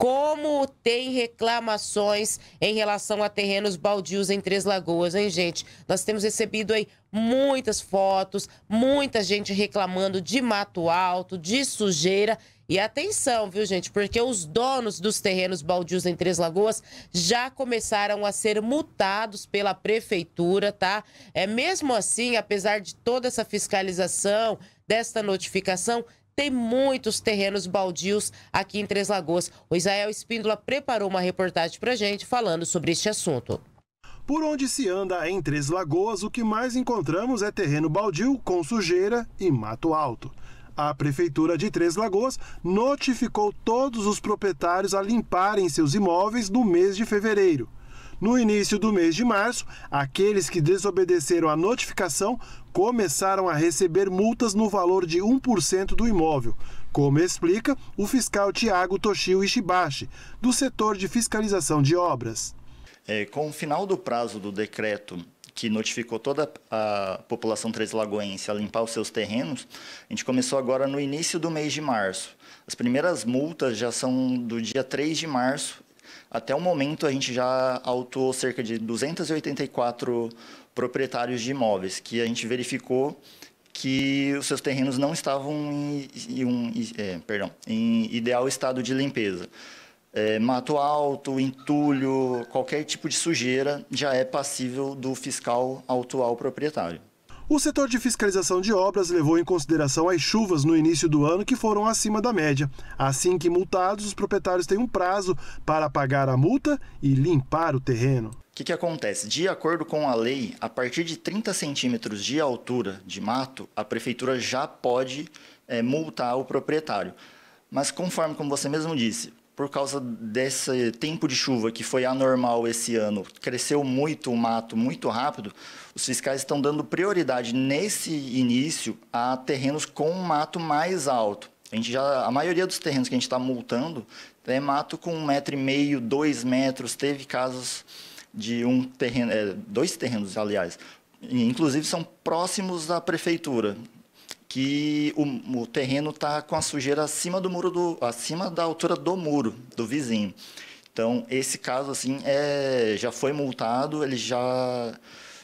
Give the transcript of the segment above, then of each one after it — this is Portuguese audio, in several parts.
Como tem reclamações em relação a terrenos baldios em Três Lagoas, hein, gente? Nós temos recebido aí muitas fotos, muita gente reclamando de mato alto, de sujeira. E atenção, viu, gente? Porque os donos dos terrenos baldios em Três Lagoas já começaram a ser multados pela prefeitura, tá? É mesmo assim, apesar de toda essa fiscalização, desta notificação, tem muitos terrenos baldios aqui em Três Lagoas. O Israel Espíndola preparou uma reportagem para a gente falando sobre este assunto. Por onde se anda em Três Lagoas, o que mais encontramos é terreno baldio com sujeira e mato alto. A Prefeitura de Três Lagoas notificou todos os proprietários a limparem seus imóveis no mês de fevereiro. No início do mês de março, aqueles que desobedeceram a notificação começaram a receber multas no valor de 1% do imóvel, como explica o fiscal Tiago Toshio Ishibashi, do setor de fiscalização de obras. É, com o final do prazo do decreto que notificou toda a população três lagoense a limpar os seus terrenos, a gente começou agora no início do mês de março. As primeiras multas já são do dia 3 de março até o momento, a gente já autuou cerca de 284 proprietários de imóveis, que a gente verificou que os seus terrenos não estavam em, em, um, é, perdão, em ideal estado de limpeza. É, mato alto, entulho, qualquer tipo de sujeira já é passível do fiscal autuar o proprietário. O setor de fiscalização de obras levou em consideração as chuvas no início do ano que foram acima da média. Assim que multados, os proprietários têm um prazo para pagar a multa e limpar o terreno. O que, que acontece? De acordo com a lei, a partir de 30 centímetros de altura de mato, a prefeitura já pode é, multar o proprietário. Mas conforme como você mesmo disse, por causa desse tempo de chuva que foi anormal esse ano, cresceu muito o mato, muito rápido, os fiscais estão dando prioridade nesse início a terrenos com um mato mais alto. A, gente já, a maioria dos terrenos que a gente está multando é mato com um metro e meio, dois metros. Teve casos de um terreno, é, dois terrenos, aliás. Inclusive, são próximos da prefeitura que o, o terreno está com a sujeira acima do muro do, acima da altura do muro do vizinho. Então esse caso assim é, já foi multado, ele já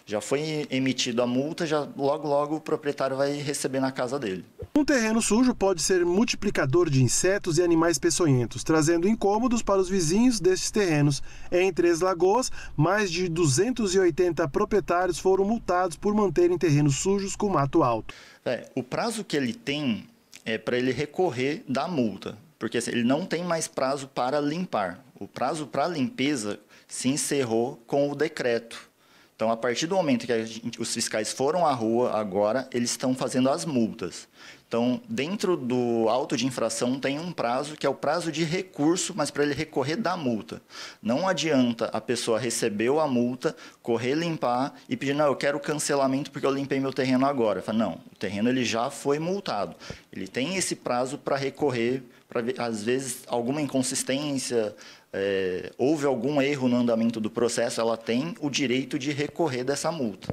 já foi emitida a multa, já logo logo o proprietário vai receber na casa dele. Um terreno sujo pode ser multiplicador de insetos e animais peçonhentos, trazendo incômodos para os vizinhos desses terrenos. Em Três Lagoas, mais de 280 proprietários foram multados por manterem terrenos sujos com mato alto. É, o prazo que ele tem é para ele recorrer da multa, porque assim, ele não tem mais prazo para limpar. O prazo para limpeza se encerrou com o decreto então, a partir do momento que gente, os fiscais foram à rua, agora, eles estão fazendo as multas. Então, dentro do auto de infração tem um prazo que é o prazo de recurso, mas para ele recorrer da multa. Não adianta a pessoa recebeu a multa, correr limpar e pedir, não, eu quero cancelamento porque eu limpei meu terreno agora. Fala: não, o terreno ele já foi multado. Ele tem esse prazo para recorrer, para às vezes alguma inconsistência, é, houve algum erro no andamento do processo, ela tem o direito de recorrer dessa multa.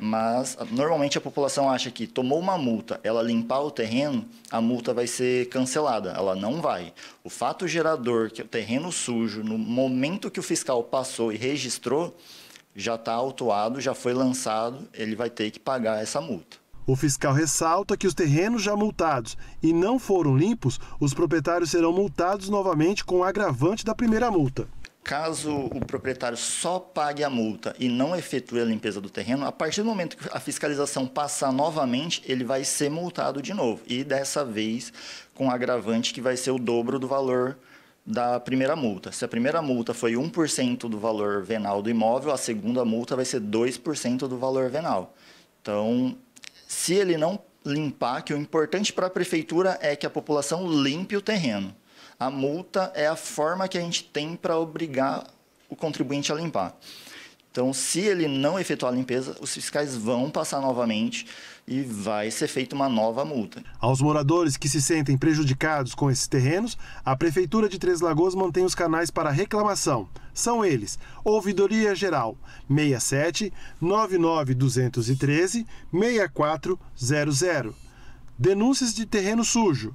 Mas normalmente a população acha que tomou uma multa, ela limpar o terreno, a multa vai ser cancelada. Ela não vai. O fato gerador, que é o terreno sujo, no momento que o fiscal passou e registrou, já está autuado, já foi lançado, ele vai ter que pagar essa multa. O fiscal ressalta que os terrenos já multados e não foram limpos, os proprietários serão multados novamente com o agravante da primeira multa. Caso o proprietário só pague a multa e não efetue a limpeza do terreno, a partir do momento que a fiscalização passar novamente, ele vai ser multado de novo. E dessa vez com agravante que vai ser o dobro do valor da primeira multa. Se a primeira multa foi 1% do valor venal do imóvel, a segunda multa vai ser 2% do valor venal. Então, se ele não limpar, que o importante para a prefeitura é que a população limpe o terreno. A multa é a forma que a gente tem para obrigar o contribuinte a limpar. Então, se ele não efetuar a limpeza, os fiscais vão passar novamente e vai ser feita uma nova multa. Aos moradores que se sentem prejudicados com esses terrenos, a Prefeitura de Três Lagoas mantém os canais para reclamação. São eles: Ouvidoria Geral 67 99213 6400. Denúncias de terreno sujo